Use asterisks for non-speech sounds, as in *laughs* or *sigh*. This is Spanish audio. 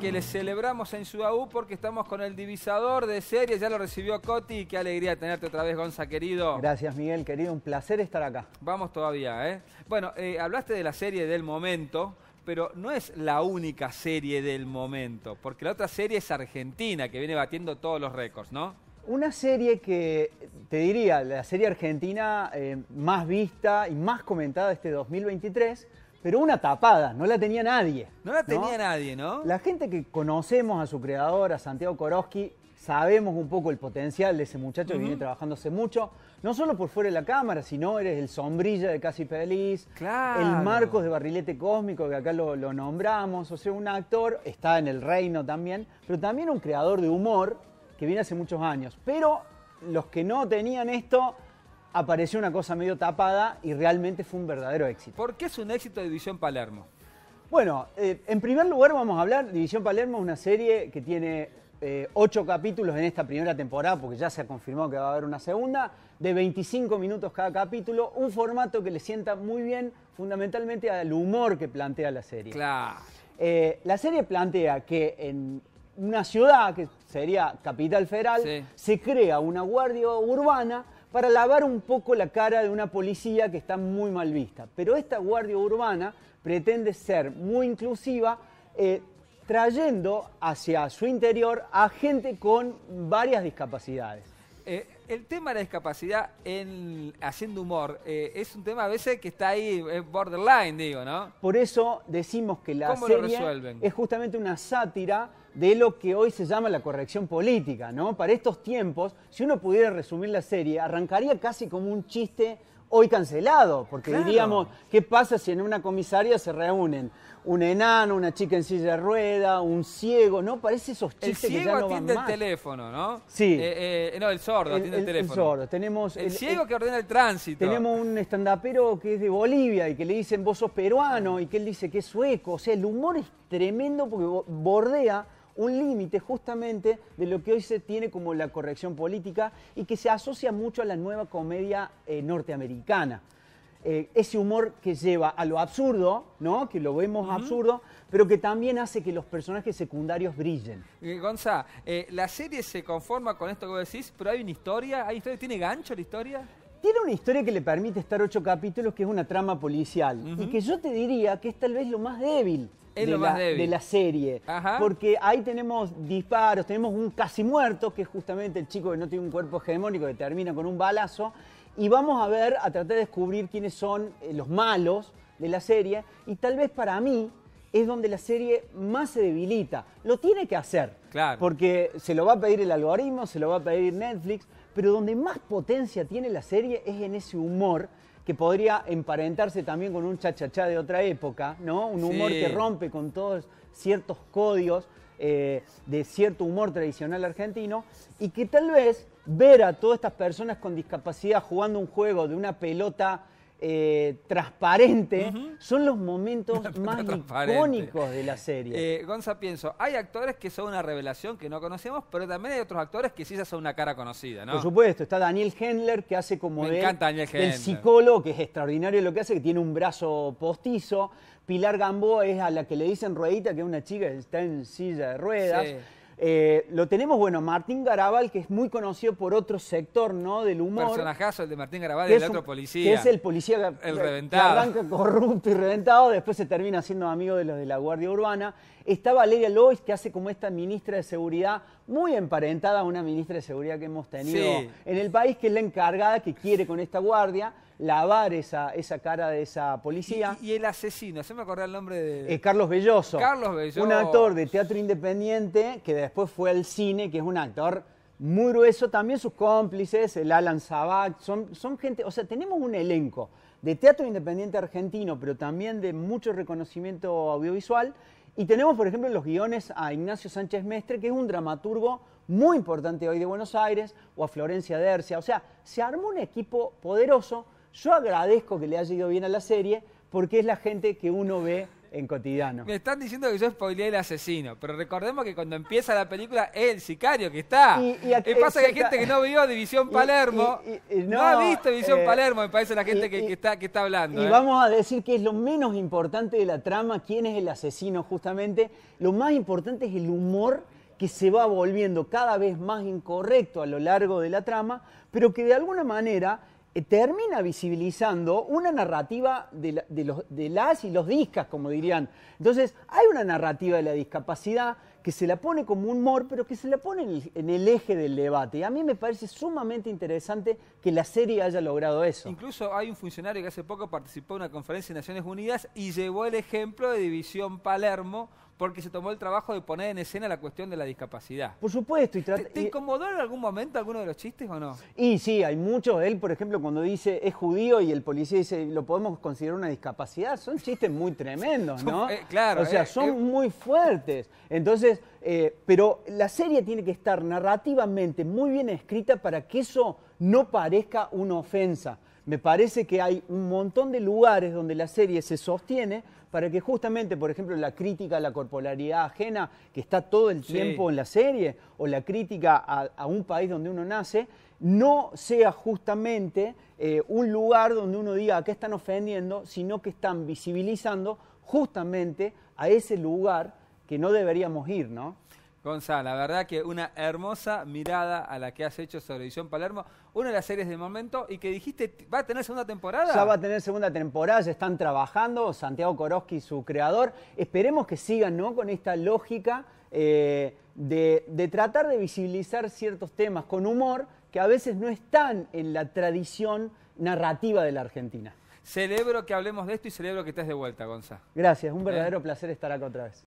que le celebramos en Sudabú porque estamos con el divisador de series. ya lo recibió Coti, qué alegría tenerte otra vez Gonza, querido. Gracias Miguel, querido, un placer estar acá. Vamos todavía, ¿eh? Bueno, eh, hablaste de la serie del momento, pero no es la única serie del momento, porque la otra serie es Argentina, que viene batiendo todos los récords, ¿no? Una serie que, te diría, la serie argentina eh, más vista y más comentada este 2023 pero una tapada, no la tenía nadie. No la tenía nadie, ¿no? La gente que conocemos a su creador, a Santiago Koroski, sabemos un poco el potencial de ese muchacho que viene hace mucho, no solo por fuera de la cámara, sino eres el sombrilla de Casi Feliz, claro. el Marcos de Barrilete Cósmico, que acá lo, lo, nombramos, o sea, un actor, está en el reino también, pero también un creador de humor que viene hace muchos años. Pero los que no tenían esto apareció una cosa medio tapada y realmente fue un verdadero éxito. ¿Por qué es un éxito de División Palermo? Bueno, eh, en primer lugar vamos a hablar, División Palermo es una serie que tiene eh, ocho capítulos en esta primera temporada, porque ya se ha confirmado que va a haber una segunda, de 25 minutos cada capítulo, un formato que le sienta muy bien fundamentalmente al humor que plantea la serie. Claro. Eh, la serie plantea que en una ciudad, que sería Capital Federal, se crea una guardia urbana para lavar un poco la cara de una policía que está muy mal vista. Pero esta guardia urbana pretende ser muy inclusiva, eh, trayendo hacia su interior a gente con varias discapacidades. Eh, el tema de la discapacidad en haciendo humor eh, es un tema a veces que está ahí es borderline, digo, ¿no? Por eso decimos que la serie es justamente una sátira de lo que hoy se llama la corrección política, ¿no? Para estos tiempos, si uno pudiera resumir la serie, arrancaría casi como un chiste hoy cancelado, porque diríamos, ¿qué pasa si en una comisaría se reúnen un enano, una chica en silla de rueda, un ciego, ¿no? Parece esos chistes que ya no van el teléfono, ¿no? Sí. Eh, eh, no, el sordo atiende el, teléfono. El sordo. Tenemos el, ciego que ordena el tránsito. Tenemos un estandapero que es de Bolivia y que le dicen vos sos peruano y que él dice que es sueco. O sea, el humor es tremendo porque bordea un límite justamente de lo que hoy se tiene como la corrección política y que se asocia mucho a la nueva comedia eh, norteamericana. Eh, ese humor que lleva a lo absurdo, ¿no? Que lo vemos absurdo, pero que también hace que los personajes secundarios brillen. Eh, la serie se conforma con esto que vos decís, pero hay una historia, ¿Tiene gancho la historia? Tiene una historia que le permite estar ocho capítulos, que es una trama policial, y que yo te diría que es tal vez lo más débil de, la, serie. Porque ahí tenemos disparos, tenemos un casi muerto, que es justamente el chico que no tiene un cuerpo hegemónico, que termina con un balazo. Y vamos a ver, a tratar de descubrir quiénes son eh, los malos de la serie. Y tal vez para mí es donde la serie más se debilita. Lo tiene que hacer. Claro. Porque se lo va a pedir el algoritmo, se lo va a pedir Netflix. Pero donde más potencia tiene la serie es en ese humor que podría emparentarse también con un chachachá de otra época, ¿no? Un humor que rompe con todos ciertos códigos eh, de cierto humor tradicional argentino y que tal vez ver a todas estas personas con discapacidad jugando un juego de una pelota eh, transparente son los momentos *laughs* más icónicos de la serie. Eh, Gonza, pienso, hay actores que son una revelación que no conocemos, pero también hay otros actores que sí ya son una cara conocida, Por supuesto, está Daniel Hendler, que hace como el psicólogo, que es extraordinario lo que hace, que tiene un brazo postizo. Pilar Gamboa es a la que le dicen ruedita, que es una chica que está en silla de ruedas. Eh, lo tenemos, bueno, Martín Garabal, que es muy conocido por otro sector, ¿no? Del humor. Personajazo, el de Martín Garabal, el otro policía. Que es el policía que arranca corrupto y reventado, después se termina siendo amigo de los de la Guardia Urbana. Está Valeria Lois, que hace como esta ministra de Seguridad, muy emparentada a una ministra de Seguridad que hemos tenido en el país, que es la encargada que quiere con esta guardia lavar esa, esa cara de esa policía. Y, el asesino, se me acordó el nombre de... Eh, Carlos Belloso. Carlos Belloso. Un actor de teatro independiente que después fue al cine, que es un actor muy grueso. También sus cómplices, el Alan Sabat, son, son gente... O sea, tenemos un elenco de teatro independiente argentino, pero también de mucho reconocimiento audiovisual y tenemos, por ejemplo, en los guiones a Ignacio Sánchez Mestre, que es un dramaturgo muy importante hoy de Buenos Aires, o a Florencia Dercia. O sea, se armó un equipo poderoso. Yo agradezco que le haya ido bien a la serie, porque es la gente que uno ve en cotidiano. Me están diciendo que yo spoileé el asesino, pero recordemos que cuando empieza la película es el sicario que está. Y, pasa que hay gente que no vio División *laughs* Palermo, no, ha visto División eh, Palermo, me parece la gente que, está, que está hablando. Y ¿eh? vamos a decir que es lo menos importante de la trama, quién es el asesino justamente. Lo más importante es el humor que se va volviendo cada vez más incorrecto a lo largo de la trama, pero que de alguna manera eh, termina visibilizando una narrativa de, las y los discas, como dirían. Entonces, hay una narrativa de la discapacidad que se la pone como un humor, pero que se la pone en el, eje del debate. Y a mí me parece sumamente interesante que la serie haya logrado eso. Incluso hay un funcionario que hace poco participó en una conferencia de Naciones Unidas y llevó el ejemplo de División Palermo porque se tomó el trabajo de poner en escena la cuestión de la discapacidad. Por supuesto. Y ¿Te, incomodó en algún momento alguno de los chistes o no? Y sí, hay muchos. Él, por ejemplo, cuando dice es judío y el policía dice lo podemos considerar una discapacidad, son chistes muy tremendos, ¿no? Eh, claro. O sea, eh, son eh. muy fuertes. Entonces, pero la serie tiene que estar narrativamente muy bien escrita para que eso no parezca una ofensa. Me parece que hay un montón de lugares donde la serie se sostiene para que justamente, por ejemplo, la crítica a la corporalidad ajena, que está todo el tiempo en la serie, o la crítica a, un país donde uno nace, no sea justamente eh, un lugar donde uno diga a qué están ofendiendo, sino que están visibilizando justamente a ese lugar que no deberíamos ir, ¿no? Gonzalo, la verdad que una hermosa mirada a la que has hecho sobre Edición Palermo, una de las series de momento, y que dijiste, ¿va a tener segunda temporada? Ya va a tener segunda temporada, ya están trabajando, Santiago Koroski, su creador. Esperemos que sigan con esta lógica eh, de, tratar de visibilizar ciertos temas con humor que a veces no están en la tradición narrativa de la Argentina. Celebro que hablemos de esto y celebro que estés de vuelta, Gonzalo. Gracias, un verdadero placer estar acá otra vez.